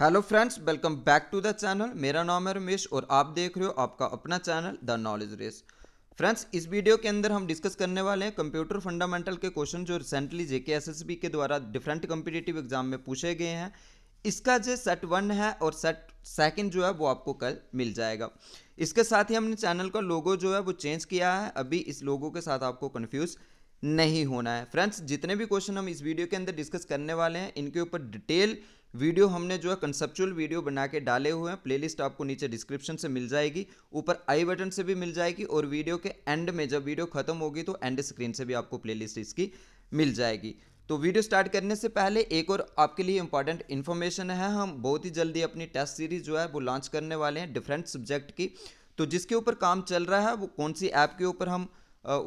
hello friends welcome back to the channel मेरा नाम है रमेश और आप देख रहे हो आपका अपना channel the knowledge race friends इस वीडियो के अंदर हम डिस्कस करने वाले हैं कंप्यूटर फंडामेंटल के क्वेश्चन जो रिसेंटली जेके एसएसबी के द्वारा डिफरेंट कम्पिटेटिव एग्जाम में पूछे गए हैं इसका जो सेट वन है और सेट सेकेंड जो है वो आपको कल मिल जाएगा इसके साथ ही हमने चैनल का लोगो जो है वो चेंज किया है अभी इस लोगो के साथ आपको कन्फ्यूज़ नहीं होना है फ्रेंड्स जितने भी क्वेश्चन हम इस वीडियो के अंदर डिस्कस करने वाले हैं इनके ऊपर डिटेल वीडियो हमने जो है कंसेप्चुअल वीडियो बना के डाले हुए हैं प्लेलिस्ट आपको नीचे डिस्क्रिप्शन से मिल जाएगी ऊपर आई बटन से भी मिल जाएगी और वीडियो के एंड में जब वीडियो खत्म होगी तो एंड स्क्रीन से भी आपको प्लेलिस्ट इसकी मिल जाएगी तो वीडियो स्टार्ट करने से पहले एक और आपके लिए इंपॉर्टेंट इन्फॉर्मेशन है हम बहुत ही जल्दी अपनी टेस्ट सीरीज जो है वो लॉन्च करने वाले हैं डिफरेंट सब्जेक्ट की तो जिसके ऊपर काम चल रहा है वो कौन सी ऐप के ऊपर हम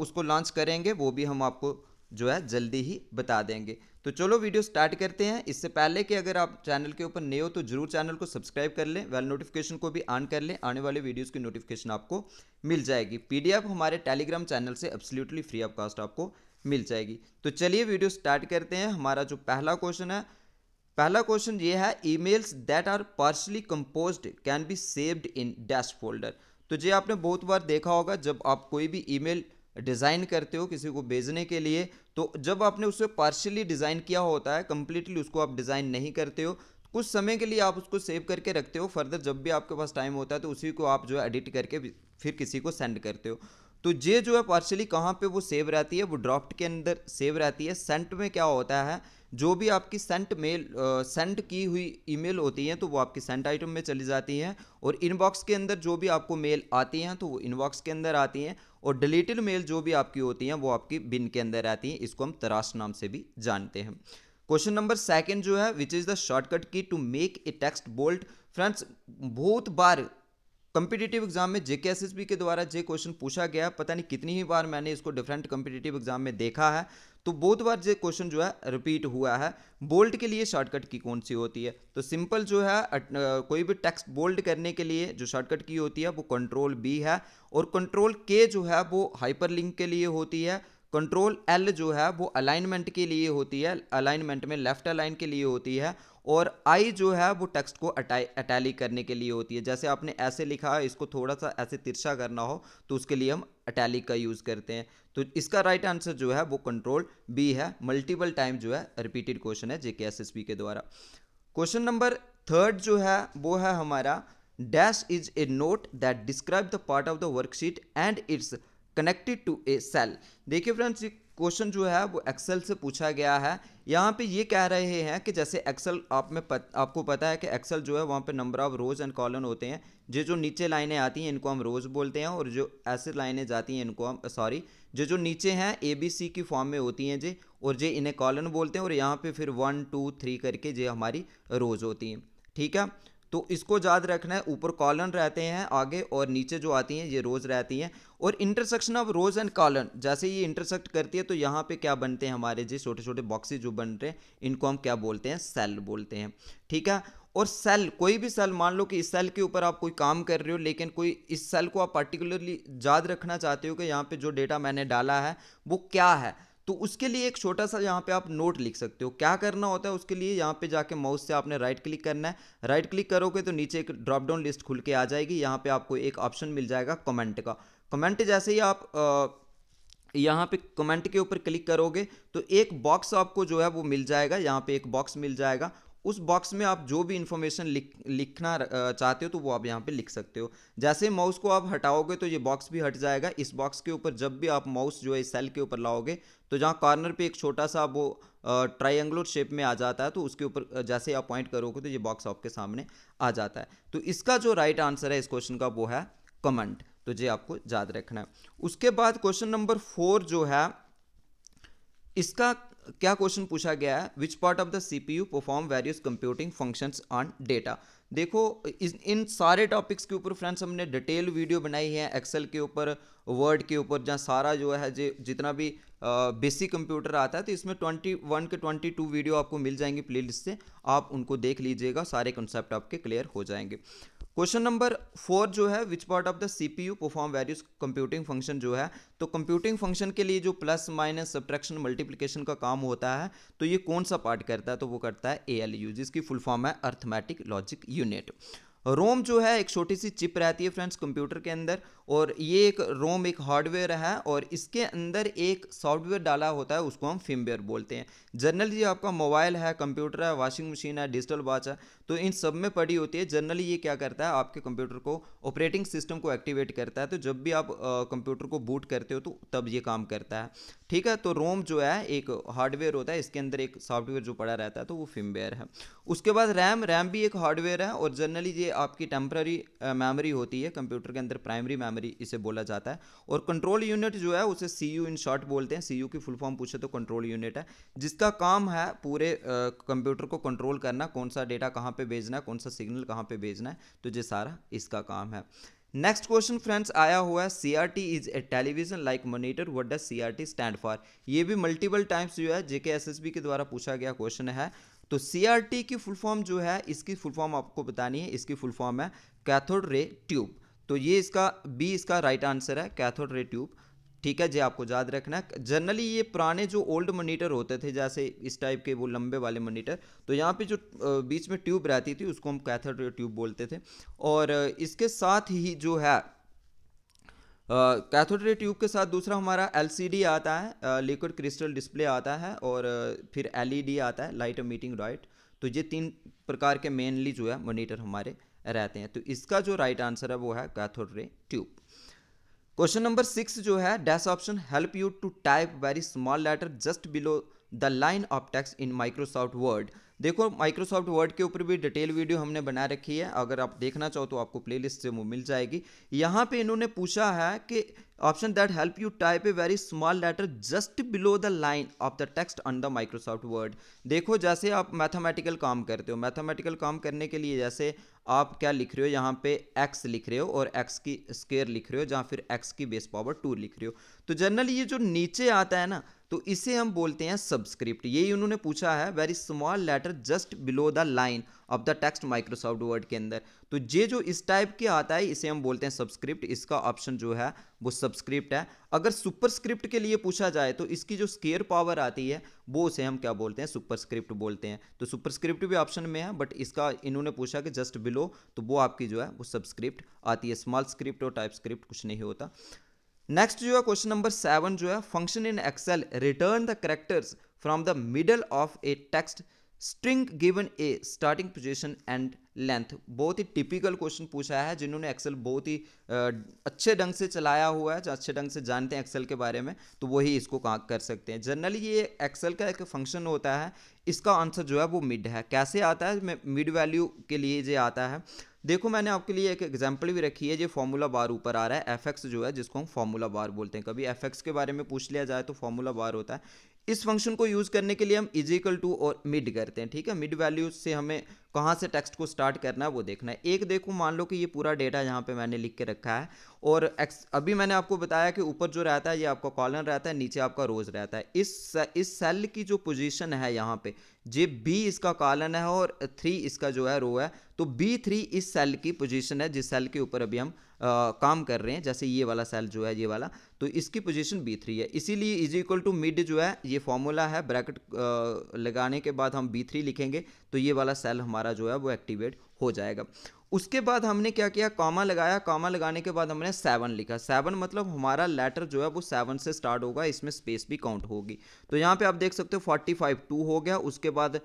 उसको लॉन्च करेंगे वो भी हम आपको जो है जल्दी ही बता देंगे तो चलो वीडियो स्टार्ट करते हैं इससे पहले कि अगर आप चैनल के ऊपर नए हो तो जरूर चैनल को सब्सक्राइब कर लें वेल नोटिफिकेशन को भी ऑन कर लें आने वाले वीडियोस की नोटिफिकेशन आपको मिल जाएगी पीडीएफ हमारे टेलीग्राम चैनल से एब्सोल्युटली फ्री ऑफ कास्ट आपको मिल जाएगी तो चलिए वीडियो स्टार्ट करते हैं हमारा जो पहला क्वेश्चन है पहला क्वेश्चन ये है emails that are partially composed can be saved in dash folder तो ये आपने बहुत बार देखा होगा जब आप कोई भी ईमेल मेल डिज़ाइन करते हो किसी को भेजने के लिए तो जब आपने उसे पार्शली डिज़ाइन किया होता है कम्प्लीटली उसको आप डिज़ाइन नहीं करते हो कुछ समय के लिए आप उसको सेव करके रखते हो फर्दर जब भी आपके पास टाइम होता है तो उसी को आप जो है एडिट करके फिर किसी को सेंड करते हो तो ये जो है पार्शली कहाँ पे वो सेव रहती है वो ड्राफ्ट के अंदर सेव रहती है सेंट में क्या होता है जो भी आपकी सेंट मेल सेंट की हुई ईमेल होती है तो वो आपकी सेंट आइटम में चली जाती हैं और इनबॉक्स के अंदर जो भी आपको मेल आती हैं तो वो इनबॉक्स के अंदर आती हैं और डिलीटेड मेल जो भी आपकी होती हैं वो आपकी बिन के अंदर रहती हैं इसको हम तराश नाम से भी जानते हैं क्वेश्चन नंबर सेकंड जो है which is the shortcut key to make a text bold friends बहुत बार कंपिटेटिव एग्जाम में जेके एस के द्वारा जे क्वेश्चन पूछा गया पता नहीं कितनी ही बार मैंने इसको डिफरेंट कंपिटेटिव एग्जाम में देखा है तो बहुत बार जो क्वेश्चन जो है रिपीट हुआ है बोल्ड के लिए शॉर्टकट की कौन सी होती है तो सिंपल जो है कोई भी टेक्स्ट बोल्ड करने के लिए जो शॉर्टकट की होती है वो कंट्रोल बी है और कंट्रोल के जो है वो हाइपरलिंक के लिए होती है कंट्रोल एल जो है वो अलाइनमेंट के लिए होती है अलाइनमेंट में लेफ्ट अलाइन के लिए होती है और आई जो है वो टेक्स्ट को अटाई अटैली करने के लिए होती है जैसे आपने ऐसे लिखा है इसको थोड़ा सा ऐसे तिरछा करना हो तो उसके लिए हम अटैलिक का यूज़ करते हैं तो इसका राइट right आंसर जो है वो कंट्रोल बी है मल्टीपल टाइम जो है रिपीटेड क्वेश्चन है जेके एस के द्वारा क्वेश्चन नंबर थर्ड जो है वो है हमारा dash is a note that describe the part of the worksheet and it's connected to a cell देखिए फ्रेंड्स ये क्वेश्चन जो है वो एक्सेल से पूछा गया है यहाँ पे ये कह रहे हैं कि जैसे एक्सेल आप में पत, आपको पता है कि एक्सेल जो है वहाँ पे number of rows and column होते हैं जो जो नीचे लाइनें आती हैं इनको हम रोज़ बोलते हैं और जो ऐसे लाइनें जाती हैं इनको हम सॉरी जो जो नीचे हैं ए बी सी की फॉर्म में होती हैं जे और जे इन्हें कॉलन बोलते हैं और यहाँ पर फिर वन टू थ्री करके जे हमारी रोज़ होती हैं ठीक है तो इसको याद रखना है ऊपर कॉलन रहते हैं आगे और नीचे जो आती हैं ये रोज़ रहती हैं और intersection of rows and column जैसे ये इंटरसेक्ट करती है तो यहाँ पे क्या बनते हैं हमारे जी छोटे छोटे बॉक्सेस जो बन रहे हैं इनको हम क्या बोलते हैं सेल बोलते हैं ठीक है और सेल कोई भी सेल मान लो कि इस सेल के ऊपर आप कोई काम कर रहे हो लेकिन कोई इस सेल को आप पर्टिकुलरली याद रखना चाहते हो कि यहाँ पे जो डेटा मैंने डाला है वो क्या है तो उसके लिए एक छोटा सा यहाँ पे आप नोट लिख सकते हो क्या करना होता है उसके लिए यहाँ पे जाके माउस से आपने राइट क्लिक करना है राइट क्लिक करोगे तो नीचे एक ड्रॉप डाउन लिस्ट खुल के आ जाएगी यहाँ पे आपको एक ऑप्शन मिल जाएगा कमेंट का कमेंट जैसे ही आप आ, यहाँ पे कमेंट के ऊपर क्लिक करोगे तो एक बॉक्स आपको जो है वो मिल जाएगा यहाँ पे एक बॉक्स मिल जाएगा उस बॉक्स में आप जो भी इन्फॉर्मेशन लिख लिखना चाहते हो तो वो आप यहाँ पे लिख सकते हो जैसे माउस को आप हटाओगे तो ये बॉक्स भी हट जाएगा इस बॉक्स के ऊपर जब भी आप माउस जो है सेल के ऊपर लाओगे तो जहाँ कॉर्नर पे एक छोटा सा वो ट्राइंगुलर शेप में आ जाता है तो उसके ऊपर जैसे आप पॉइंट करोगे तो ये बॉक्स आपके सामने आ जाता है तो इसका जो राइट आंसर है इस क्वेश्चन का वो है कमेंट तो ये आपको याद रखना है उसके बाद क्वेश्चन नंबर फोर जो है इसका क्या क्वेश्चन पूछा गया है which part of the CPU perform various computing functions on data देखो इन, इन सारे टॉपिक्स के ऊपर फ्रेंड्स हमने डिटेल वीडियो बनाई है एक्सेल के ऊपर वर्ड के ऊपर जहाँ सारा जो है जे, जितना भी बेसिक कंप्यूटर आता है तो इसमें 21 के 22 वीडियो आपको मिल जाएंगे प्लेलिस्ट से आप उनको देख लीजिएगा सारे कंसेप्ट आपके क्लियर हो जाएंगे क्वेश्चन नंबर फोर जो है which part of the CPU perform various computing function जो है तो कंप्यूटिंग फंक्शन के लिए जो प्लस माइनस सब्ट्रैक्शन मल्टीप्लिकेशन का काम होता है तो ये कौन सा पार्ट करता है तो वो करता है ए एल यू जिसकी फुल फॉर्म है अर्थमेटिक लॉजिक यूनिट रोम जो है एक छोटी सी चिप रहती है फ्रेंड्स कंप्यूटर के अंदर और ये एक रोम एक हार्डवेयर है और इसके अंदर एक सॉफ्टवेयर डाला होता है उसको हम फिमवेयर बोलते हैं जनरली आपका मोबाइल है कंप्यूटर है वॉशिंग मशीन है डिजिटल वॉच है तो इन सब में पड़ी होती है जनरली ये क्या करता है आपके कंप्यूटर को ऑपरेटिंग सिस्टम को एक्टिवेट करता है तो जब भी आप कंप्यूटर को बूट करते हो तो तब ये काम करता है ठीक है तो रोम जो है एक हार्डवेयर होता है इसके अंदर एक सॉफ्टवेयर जो पड़ा रहता है तो वो फिमवेयर है उसके बाद रैम रैम भी एक हार्डवेयर है और जनरली ये आपकी टेम्प्ररी मेमोरी होती है कंप्यूटर के अंदर प्राइमरी मेमोरी मेमोरी इसे बोला जाता है और कंट्रोल यूनिट जो है उसे सी यू इन शॉर्ट बोलते हैं सी यू की फुल फॉर्म पूछे तो कंट्रोल यूनिट है जिसका काम है पूरे कंप्यूटर को कंट्रोल करना कौन सा डेटा कहाँ पर भेजना है कौन सा सिग्नल कहाँ पर भेजना है तो ये सारा इसका काम है नेक्स्ट क्वेश्चन फ्रेंड्स आया हुआ है C R T is a television like monitor what does C R T stand for ये भी मल्टीपल टाइम्स जो है जेके एस एस बी के द्वारा पूछा गया क्वेश्चन है तो सी आर टी की फुल फॉर्म जो है इसकी फुल फॉर्म आपको बतानी है इसकी फुल फॉर्म है कैथोड रे ट्यूब तो ये इसका बी इसका राइट आंसर है कैथोड रे ट्यूब ठीक है जे आपको याद रखना है जनरली ये पुराने जो ओल्ड मोनीटर होते थे जैसे इस टाइप के वो लंबे वाले मोनीटर तो यहाँ पे जो बीच में ट्यूब रहती थी उसको हम कैथोड रे ट्यूब बोलते थे और इसके साथ ही जो है कैथोड रे ट्यूब के साथ दूसरा हमारा डी आता है लिक्विड क्रिस्टल डिस्प्ले आता है और फिर डी e आता है लाइट मीटिंग राइट तो ये तीन प्रकार के मेनली जो है मोनीटर हमारे रहते हैं तो इसका जो राइट आंसर है वो है cathode ray tube question number six जो है dash option help you to type very small letter just below the line of text in Microsoft Word देखो माइक्रोसॉफ्ट वर्ड के ऊपर भी डिटेल वीडियो हमने बना रखी है अगर आप देखना चाहो तो आपको प्लेलिस्ट से वो मिल जाएगी यहाँ पे इन्होंने पूछा है कि option that help you type a very small letter just below the line of the text on the Microsoft Word देखो जैसे आप मैथमेटिकल काम करते हो मैथमेटिकल काम करने के लिए जैसे आप क्या लिख रहे हो यहाँ पे x लिख रहे हो और x की स्केयर लिख रहे हो जहाँ फिर x की बेस पावर टू लिख रहे हो तो जनरली ये जो नीचे आता है ना तो इसे हम बोलते हैं सब्सक्रिप्ट यही उन्होंने पूछा है very small letter just below the line of the text Microsoft Word के अंदर तो ये जो इस टाइप के आता है इसे हम बोलते हैं सब्सक्रिप्ट इसका ऑप्शन जो है वो सब्सक्रिप्ट है अगर सुपरस्क्रिप्ट के लिए पूछा जाए तो इसकी जो स्केयर पावर आती है वो उसे हम क्या बोलते हैं सुपरस्क्रिप्ट बोलते हैं तो सुपरस्क्रिप्ट भी ऑप्शन में है बट इसका इन्होंने पूछा कि जस्ट बिलो तो वो आपकी जो है वो सब्सक्रिप्ट आती है स्मॉल स्क्रिप्ट और टाइप स्क्रिप्ट कुछ नहीं होता नेक्स्ट जो है क्वेश्चन नंबर सेवन जो है function in Excel return the characters from the middle of a text string given a starting position and length बहुत ही टिपिकल क्वेश्चन पूछा है जिन्होंने एक्सेल बहुत ही अच्छे ढंग से चलाया हुआ है जो अच्छे ढंग से जानते हैं एक्सेल के बारे में तो वही इसको कहाँ कर सकते हैं जनरली ये एक्सेल का एक फंक्शन होता है इसका आंसर जो है वो मिड है कैसे आता है मिड वैल्यू के लिए ये आता है देखो मैंने आपके लिए एक एग्जाम्पल भी रखी है ये फॉर्मूला बार ऊपर आ रहा है एफ जो है जिसको हम फॉर्मूला बार बोलते हैं कभी एफ के बारे में पूछ लिया जाए तो फॉर्मूला बार होता है इस फंक्शन को यूज करने के लिए हम इज इक्वल टू और मिड करते हैं ठीक है मिड वैल्यू से हमें कहाँ से टेक्स्ट को स्टार्ट करना है वो देखना है एक देखो मान लो कि ये पूरा डेटा यहाँ पे मैंने लिख के रखा है और एक्स अभी मैंने आपको बताया कि ऊपर जो रहता है ये आपका कॉलन रहता है नीचे आपका रोज रहता है इस इस सेल की जो पोजीशन है यहाँ पे जे बी इसका कॉलन है और थ्री इसका जो है रो है तो बी थ्री इस सेल की पोजीशन है जिस सेल के ऊपर अभी हम आ, काम कर रहे हैं जैसे ये वाला सेल जो है ये वाला तो इसकी पोजीशन बी थ्री है इसीलिए इज इक्वल टू मिड जो है ये फॉर्मूला है ब्रैकेट लगाने के बाद हम बी थ्री लिखेंगे तो ये वाला सेल हमारा हमारा जो है वो एक्टिवेट हो जाएगा उसके बाद हमने क्या किया कॉमा लगाया कॉमा लगाने के बाद हमने सेवन लिखा सेवन मतलब हमारा लेटर जो है वो सेवन से स्टार्ट होगा इसमें स्पेस भी काउंट होगी तो यहाँ पे आप देख सकते हो फोर्टी फाइव टू हो गया उसके बाद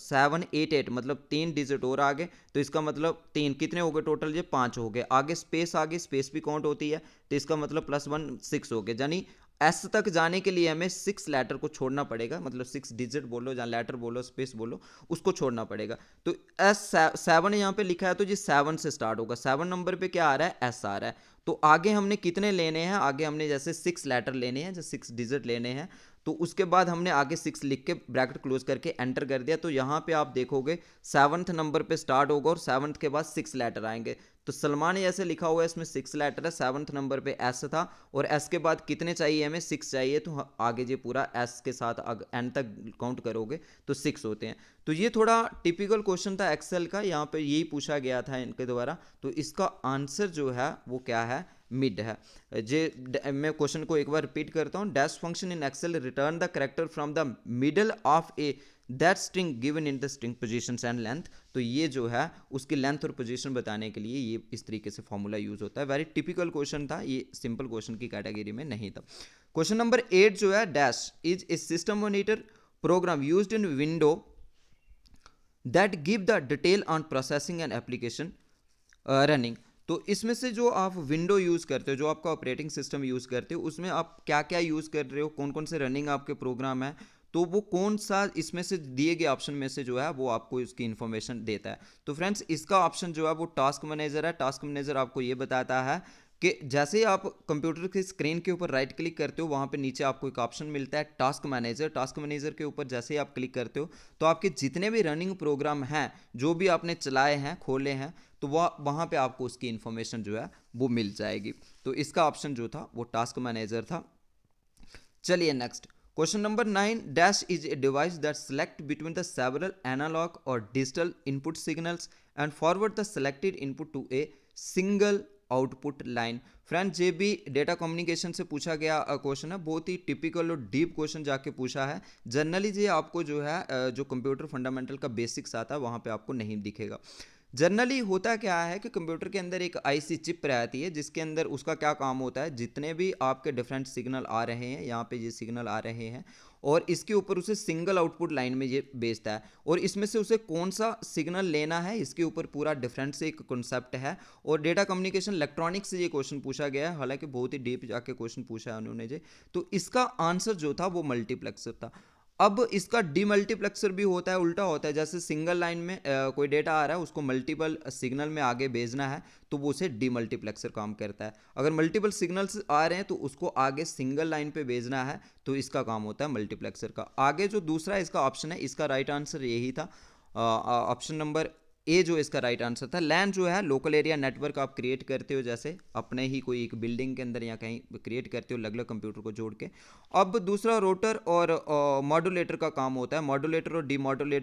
सेवन एट एट मतलब तीन डिजिट और आगे तो इसका मतलब तीन कितने हो गए टोटल ये पाँच हो गए आगे स्पेस आगे स्पेस भी काउंट होती है तो इसका मतलब प्लस वन सिक्स हो गया यानी एस तक जाने के लिए हमें सिक्स लेटर को छोड़ना पड़ेगा मतलब सिक्स डिजिट बोलो या लेटर बोलो स्पेस बोलो उसको छोड़ना पड़ेगा तो एस सेवन यहाँ पे लिखा है तो जी सेवन से स्टार्ट होगा सेवन नंबर पे क्या आ रहा है एस आ रहा है तो आगे हमने कितने लेने हैं आगे हमने जैसे सिक्स लेटर लेने हैं जैसे सिक्स डिजिट लेने हैं तो उसके बाद हमने आगे सिक्स लिख के ब्रैकेट क्लोज करके एंटर कर दिया तो यहाँ पे आप देखोगे सेवन्थ नंबर पे स्टार्ट होगा और सेवन्थ के बाद सिक्स लेटर आएंगे तो सलमान ऐसे लिखा हुआ है इसमें सिक्स लेटर है सेवन्थ नंबर पे एस था और एस के बाद कितने चाहिए हमें सिक्स चाहिए तो आगे जो पूरा एस के साथ एंड तक काउंट करोगे तो सिक्स होते हैं तो ये थोड़ा टिपिकल क्वेश्चन था एक्सेल का यहाँ पे यही पूछा गया था इनके द्वारा तो इसका आंसर जो है वो क्या है मिड है जे मैं क्वेश्चन को एक बार रिपीट करता हूँ dash function in Excel return the character from the middle of a that string given in the string position and length तो ये जो है उसकी लेंथ और पोजिशन बताने के लिए ये इस तरीके से फॉर्मूला यूज होता है वेरी टिपिकल क्वेश्चन था ये सिंपल क्वेश्चन की कैटेगरी में नहीं था क्वेश्चन नंबर एट जो है dash is a system monitor program use in window that give the detail on processing and application running तो इसमें से जो आप विंडो यूज़ करते हो जो आपका ऑपरेटिंग सिस्टम यूज़ करते हो उसमें आप क्या क्या यूज़ कर रहे हो कौन कौन से रनिंग आपके प्रोग्राम है तो वो कौन सा इसमें से दिए गए ऑप्शन में से जो है वो आपको इसकी इन्फॉर्मेशन देता है तो फ्रेंड्स इसका ऑप्शन जो है वो टास्क मैनेजर है टास्क मैनेजर आपको ये बताता है कि जैसे ही आप कंप्यूटर की स्क्रीन के ऊपर राइट क्लिक करते हो वहाँ पे नीचे आपको एक ऑप्शन मिलता है टास्क मैनेजर टास्क मैनेजर के ऊपर जैसे ही आप क्लिक करते हो तो आपके जितने भी रनिंग प्रोग्राम हैं जो भी आपने चलाए हैं खोले हैं तो वह वहाँ पे आपको उसकी इन्फॉर्मेशन जो है वो मिल जाएगी तो इसका ऑप्शन जो था वो टास्क मैनेजर था चलिए next question number nine dash is a device that select between the several analog और digital input signals and forward the selected input to a single output line friend जे भी data communication से पूछा गया question है बहुत ही typical और डीप क्वेश्चन जाके पूछा है जनरली जे आपको जो है जो कंप्यूटर फंडामेंटल का बेसिक्स आता है वहाँ पे आपको नहीं दिखेगा जनरली होता क्या है कि कंप्यूटर के अंदर एक आईसी चिप रहती है जिसके अंदर उसका क्या काम होता है जितने भी आपके डिफरेंट सिग्नल आ रहे हैं यहाँ पे ये सिग्नल आ रहे हैं और इसके ऊपर उसे सिंगल आउटपुट लाइन में ये बेचता है और इसमें से उसे कौन सा सिग्नल लेना है इसके ऊपर पूरा डिफरेंट से एक कॉन्सेप्ट है और डेटा कम्युनिकेशन इलेक्ट्रॉनिक्स से ये क्वेश्चन पूछा गया है हालांकि बहुत ही डीप जाके क्वेश्चन पूछा है उन्होंने जी तो इसका आंसर जो था वो मल्टीप्लेक्सर था अब इसका डीमल्टीप्लेक्सर भी होता है उल्टा होता है जैसे सिंगल लाइन में आ, कोई डेटा आ रहा है उसको मल्टीपल सिग्नल में आगे भेजना है तो वो उसे डीमल्टीप्लेक्सर काम करता है अगर मल्टीपल सिग्नल्स आ रहे हैं तो उसको आगे सिंगल लाइन पे भेजना है तो इसका काम होता है मल्टीप्लेक्सर का आगे जो दूसरा इसका ऑप्शन है इसका राइट आंसर यही था ऑप्शन नंबर ए जो इसका राइट आंसर था लैंड जो है लोकल एरिया नेटवर्क आप क्रिएट करते हो जैसे अपने ही कोई एक बिल्डिंग के अंदर या कहीं क्रिएट करते हो अलग अलग कंप्यूटर को जोड़ के अब दूसरा रोटर और मॉड्यूलेटर का काम होता है मॉडुलेटर और डी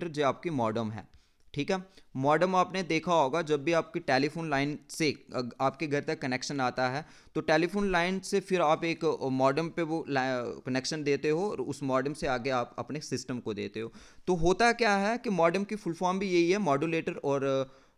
जो आपकी मॉडम है ठीक है मॉडम आपने देखा होगा जब भी आपकी टेलीफोन लाइन से आपके घर तक कनेक्शन आता है तो टेलीफोन लाइन से फिर आप एक मॉडम पे वो कनेक्शन देते हो और उस मॉडम से आगे आप अपने सिस्टम को देते हो तो होता क्या है कि मॉडम की फुल फॉर्म भी यही है मॉडुलेटर और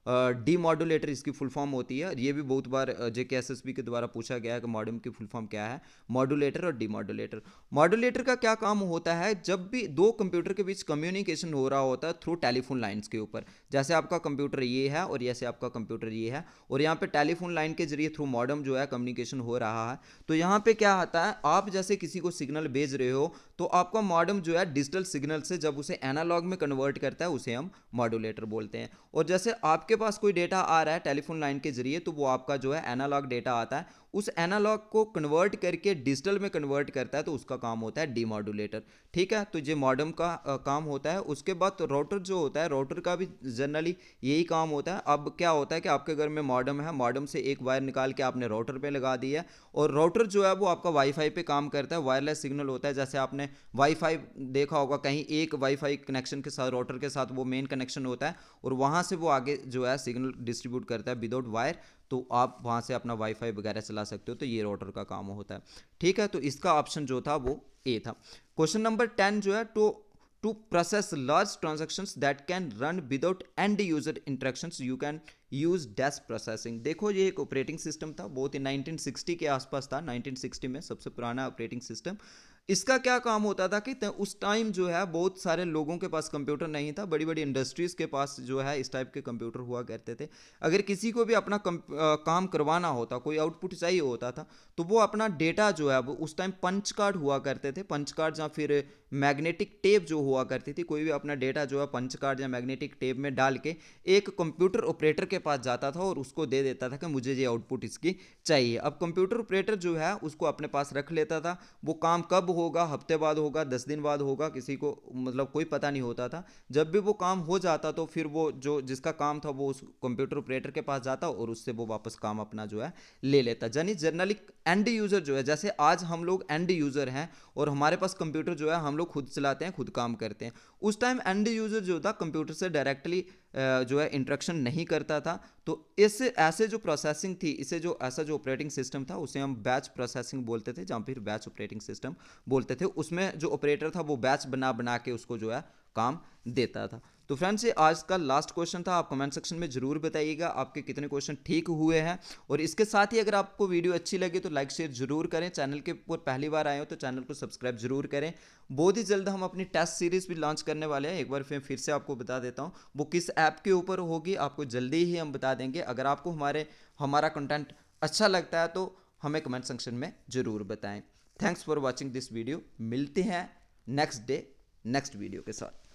डी मॉड्यूलेटर इसकी फुल फॉर्म होती है ये भी बहुत बार जे के एस एस के द्वारा पूछा गया है कि मॉडम की फुल फॉर्म क्या है मॉड्यूलेटर और डी मॉड्यूलेटर मॉड्यूलेटर का क्या काम होता है जब भी दो कंप्यूटर के बीच कम्युनिकेशन हो रहा होता है थ्रू टेलीफोन लाइन्स के ऊपर जैसे आपका कंप्यूटर ये है और जैसे आपका कंप्यूटर ये है और यहाँ पर टेलीफोन लाइन के जरिए थ्रू मॉडम जो है कम्युनिकेशन हो रहा है तो यहाँ पर क्या आता है आप जैसे किसी को सिग्नल भेज रहे हो तो आपका मॉडम जो है डिजिटल सिग्नल से जब उसे एनालॉग में कन्वर्ट करता है उसे हम मॉडुलेटर बोलते हैं और जैसे आपके पास कोई डेटा आ रहा है टेलीफोन लाइन के जरिए तो वो आपका जो है एनालॉग डेटा आता है उस एनालॉग को कन्वर्ट करके डिजिटल में कन्वर्ट करता है तो उसका काम होता है डीमॉडुलेटर ठीक है तो ये मॉडम का आ, काम होता है उसके बाद तो राउटर जो होता है राउटर का भी जनरली यही काम होता है अब क्या होता है कि आपके घर में मॉडम है मॉडम से एक वायर निकाल के आपने राउटर पर लगा दी है और राउटर जो है वो आपका वाईफाई पे काम करता है वायरलेस सिग्नल होता है जैसे आपने वाईफाई देखा होगा कहीं एक वाईफाई कनेक्शन के साथ रोटर के साथ वो मेन कनेक्शन होता है और वहाँ से वो आगे जो है सिग्नल डिस्ट्रीब्यूट करता है विदाउट वायर तो आप वहाँ से अपना वाईफाई वगैरह चला सकते हो तो ये रोटर का काम होता है ठीक है तो इसका ऑप्शन जो था वो ए था क्वेश्चन नंबर टेन जो है to to process large transaction that can run without end user interactions you can use desk processing देखो ये एक ऑपरेटिंग सिस्टम था बहुत ही 1960 के आसपास था 1960 में सबसे पुराना ऑपरेटिंग सिस्टम इसका क्या काम होता था कि उस टाइम जो है बहुत सारे लोगों के पास कंप्यूटर नहीं था बड़ी बड़ी इंडस्ट्रीज़ के पास जो है इस टाइप के कंप्यूटर हुआ करते थे अगर किसी को भी अपना कम, आ, काम करवाना होता कोई आउटपुट चाहिए होता था तो वो अपना डेटा जो है वो उस टाइम पंच कार्ड हुआ करते थे पंच कार्ड या फिर मैग्नेटिक टेप जो हुआ करती थी कोई भी अपना डेटा जो है पंच कार्ड या मैग्नेटिक टेप में डाल के एक कंप्यूटर ऑपरेटर के पास जाता था और उसको दे देता था कि मुझे ये आउटपुट इसकी चाहिए अब कंप्यूटर ऑपरेटर जो है उसको अपने पास रख लेता था वो काम कब होगा हफ्ते बाद होगा दस दिन बाद होगा किसी को मतलब कोई पता नहीं होता था जब भी वो काम हो जाता तो फिर वो जो जिसका काम था वो उस कंप्यूटर ऑपरेटर के पास जाता और उससे वो वापस काम अपना जो है ले लेता यानी जनरली एंड यूज़र जो है जैसे आज हम लोग एंड यूज़र हैं और हमारे पास कंप्यूटर जो है हम लोग खुद चलाते हैं खुद काम करते हैं उस टाइम एंड यूज़र जो था कंप्यूटर से डायरेक्टली जो है इंट्रैक्शन नहीं करता था तो इस ऐसे जो प्रोसेसिंग थी इसे जो ऐसा जो ऑपरेटिंग सिस्टम था उसे हम बैच प्रोसेसिंग बोलते थे या फिर बैच ऑपरेटिंग सिस्टम बोलते थे उसमें जो ऑपरेटर था वो बैच बना बना के उसको जो है काम देता था तो फ्रेंड्स ये आज का लास्ट क्वेश्चन था आप कमेंट सेक्शन में ज़रूर बताइएगा आपके कितने क्वेश्चन ठीक हुए हैं और इसके साथ ही अगर आपको वीडियो अच्छी लगे तो लाइक शेयर जरूर करें चैनल के ऊपर पहली बार आए हो तो चैनल को सब्सक्राइब जरूर करें बहुत ही जल्द हम अपनी टेस्ट सीरीज भी लॉन्च करने वाले हैं एक बार फिर फिर से आपको बता देता हूँ वो किस ऐप के ऊपर होगी आपको जल्दी ही हम बता देंगे अगर आपको हमारे हमारा कंटेंट अच्छा लगता है तो हमें कमेंट सेक्शन में ज़रूर बताएं thanks for watching this video मिलते हैं नेक्स्ट डे नेक्स्ट वीडियो के साथ